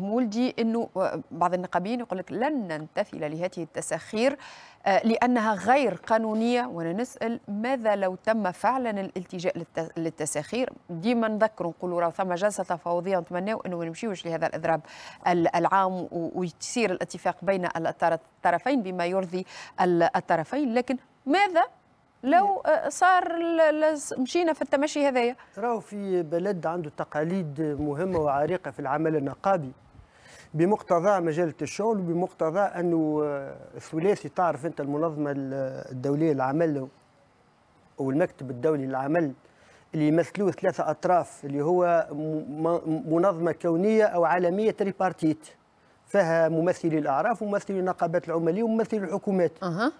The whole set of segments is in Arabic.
مولدي انه آه، بعض النقابيين يقول لك لن نمتثل لهذه التسخير آه، لانها غير قانونيه وانا نسال ماذا لو تم فعلا الالتجاء للتساخير ديما نذكر نقولوا راه ثم جلسه تفاوضيه نتمناو انه ما نمشيوش لهذا الاضراب العام ويصير الاتفاق بين الطرفين بما يرضي الطرفين لكن ماذا لو آه، صار مشينا في التمشي هذايا راهو في بلد عنده تقاليد مهمه وعريقه في العمل النقابي بمقتضى مجله الشغل وبمقتضى انه آه، الثلاثي تعرف انت المنظمه الدوليه للعمل او المكتب الدولي للعمل اللي يمثلوه ثلاثه اطراف اللي هو منظمه كونيه او عالميه تريبارتيت فيها ممثلي الاعراف وممثلي النقابات العماليه وممثلي الحكومات أه.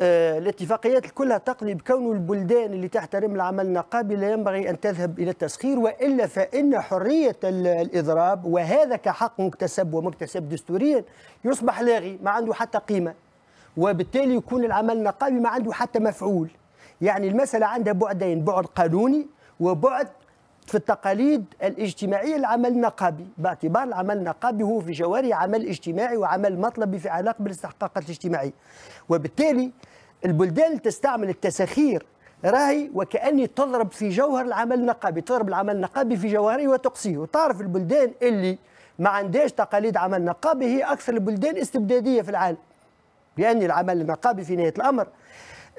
آه، الاتفاقيات كلها تقضي بكون البلدان اللي تحترم العمل النقابي لا ينبغي أن تذهب إلى التسخير وإلا فإن حرية الإضراب وهذا كحق مكتسب ومكتسب دستوريا يصبح لاغي ما عنده حتى قيمة وبالتالي يكون العمل النقابي ما عنده حتى مفعول يعني المسألة عندها بعدين بعد قانوني وبعد في التقاليد الاجتماعية العمل النقابي باعتبار العمل النقابي هو في جواره عمل اجتماعي وعمل مطلبي في علاقة بالاستحقاقات الاجتماعية وبالتالي البلدان تستعمل التساخير راهي وكأني تضرب في جوهر العمل النقابي تضرب العمل النقابي في جوهره وتقصيه وتعرف البلدان اللي ما عندهاش تقاليد عمل نقابي هي أكثر البلدان استبدادية في العالم لأن يعني العمل النقابي في نهاية الأمر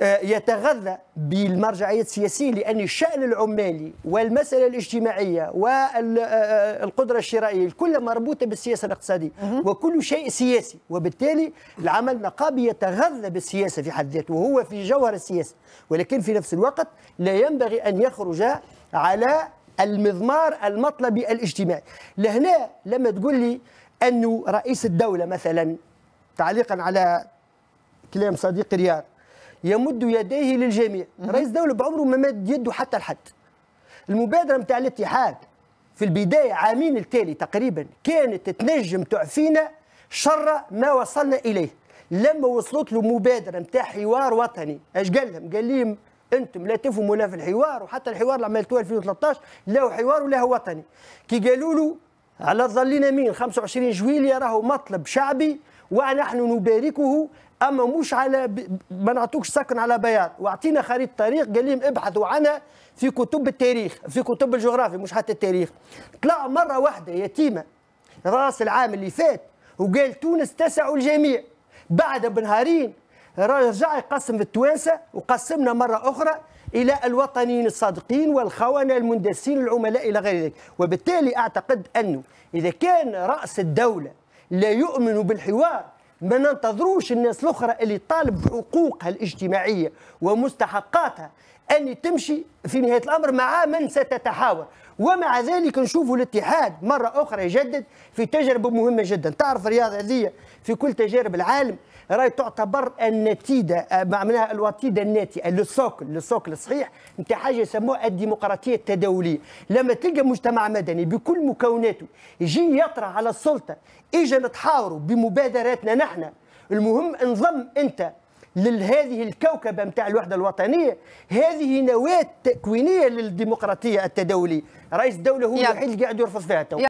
آه، يتغذى بالمرجعيه السياسيه لان الشان العمالي والمساله الاجتماعيه والقدره آه، آه، الشرائيه كلها مربوطه بالسياسه الاقتصاديه وكل شيء سياسي وبالتالي العمل النقابي يتغذى بالسياسه في حد ذاته وهو في جوهر السياسه ولكن في نفس الوقت لا ينبغي ان يخرج على المضمار المطلبي الاجتماعي لهنا لما تقول لي انه رئيس الدوله مثلا تعليقا على كلام صديق رياض يمد يديه للجميع رئيس دوله بعمره ما مد يده حتى لحد المبادره نتاع الاتحاد في البدايه عامين التالي تقريبا كانت تنجم تعفينا شر ما وصلنا اليه لما وصلت له مبادره نتاع حوار وطني اش قال لهم قال لهم انتم لا تفهموا لا في الحوار وحتى الحوار اللي عملتوه 2013 لا هو حوار ولا هو وطني كي قالوا له على ظلينا مين 25 جويليه راهو مطلب شعبي ونحن نباركه اما مش على ب... ما نعطوكش سكن على بياض واعطينا خريطه طريق قال لهم ابحثوا عنها في كتب التاريخ في كتب الجغرافيا مش حتى التاريخ طلع مره واحده يتيمه راس العام اللي فات وقال تونس تسع الجميع بعد بنهارين رجع يقسم في التوانسه وقسمنا مره اخرى الى الوطنيين الصادقين والخونه المندسين العملاء الى غير ذلك وبالتالي اعتقد انه اذا كان راس الدوله لا يؤمن بالحوار ما ننتظروش الناس الاخرى اللي طالب بحقوقها الاجتماعيه ومستحقاتها ان تمشي في نهايه الامر مع من ستتحاور ومع ذلك نشوفوا الاتحاد مرة أخرى يجدد في تجربة مهمة جدا تعرف الرياضة هذه في كل تجارب العالم راهي تعتبر النتيجه معناها الوتيده الناتئه للسوكل للسوكل الصحيح نتاع حاجه يسموها الديمقراطيه التداوليه لما تلقى مجتمع مدني بكل مكوناته يجي يطرح على السلطه اجا نتحاوروا بمبادراتنا نحن المهم انضم انت لهذه الكوكبه نتاع الوحده الوطنيه هذه نواه تكوينيه للديمقراطيه التداوليه رئيس الدوله هو الوحيد اللي قاعد يرفض فيها